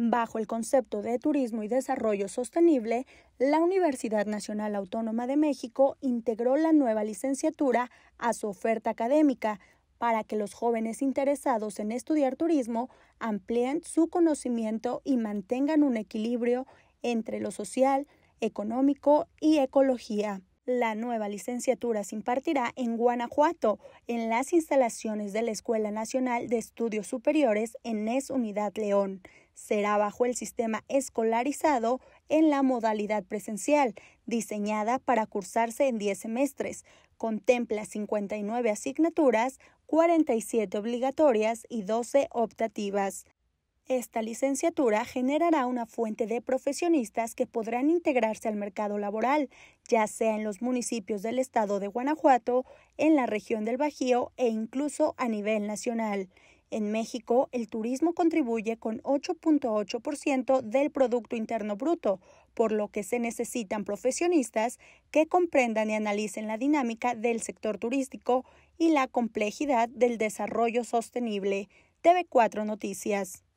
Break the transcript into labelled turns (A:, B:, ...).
A: Bajo el concepto de Turismo y Desarrollo Sostenible, la Universidad Nacional Autónoma de México integró la nueva licenciatura a su oferta académica para que los jóvenes interesados en estudiar turismo amplíen su conocimiento y mantengan un equilibrio entre lo social, económico y ecología. La nueva licenciatura se impartirá en Guanajuato, en las instalaciones de la Escuela Nacional de Estudios Superiores en Es Unidad León. Será bajo el sistema escolarizado en la modalidad presencial, diseñada para cursarse en 10 semestres. Contempla 59 asignaturas, 47 obligatorias y 12 optativas. Esta licenciatura generará una fuente de profesionistas que podrán integrarse al mercado laboral, ya sea en los municipios del estado de Guanajuato, en la región del Bajío e incluso a nivel nacional. En México, el turismo contribuye con 8.8% del Producto Interno Bruto, por lo que se necesitan profesionistas que comprendan y analicen la dinámica del sector turístico y la complejidad del desarrollo sostenible. TV4 Noticias.